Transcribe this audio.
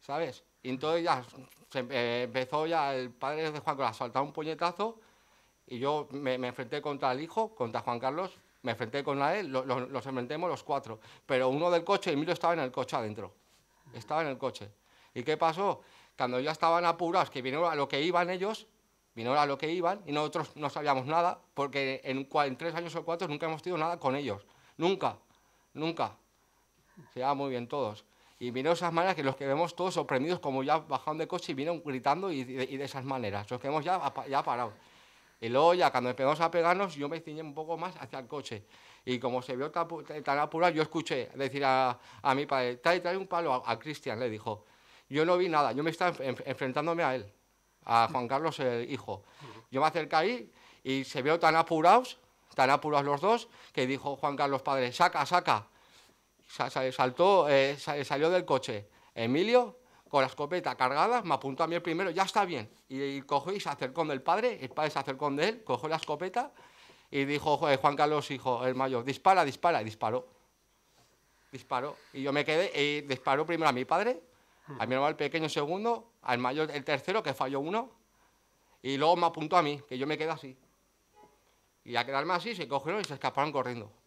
¿sabes? Y entonces ya eh, empezó ya, el padre de Juan Carlos saltar un puñetazo y yo me, enfrenté contra el hijo, contra Juan Carlos, me enfrenté con él, los enfrentemos los cuatro, pero uno del coche, Emilio estaba en el coche adentro, estaba en el coche. ¿Y qué pasó? Cuando ya estaban apurados, que vinieron a lo que iban ellos, vinieron a lo que iban y nosotros no sabíamos nada, porque en, en tres años o cuatro nunca hemos tenido nada con ellos, nunca, nunca. Se llevaban muy bien todos. Y de esas maneras que los que vemos todos sorprendidos, como ya bajaron de coche y vinieron gritando y, de, esas maneras. Los que vemos ya, ya parados. Y luego ya cuando empezamos a pegarnos, yo me ciñé un poco más hacia el coche. Y como se vio tan, apurado, yo escuché decir a, a mi padre, trae, trae un palo a, Cristian, le dijo. Yo no vi nada, yo me estaba enfrentándome a él, a Juan Carlos, el hijo. Yo me acerqué ahí y se vio tan apurados, tan apurados los dos, que dijo Juan Carlos, padre, saca, saca saltó, eh, salió del coche Emilio con la escopeta cargada, me apuntó a mí el primero, ya está bien. Y, cogió y se acercó del padre, el padre se acercó de él, cogió la escopeta y dijo, eh, Juan Carlos, hijo, el mayor, dispara, dispara, y disparó. Disparó. Y yo me quedé, y eh, disparó primero a mi padre, a mi hermano el pequeño segundo, al mayor el tercero, que falló uno, y luego me apuntó a mí, que yo me quedé así. Y a quedarme así, se cogieron y se escaparon corriendo.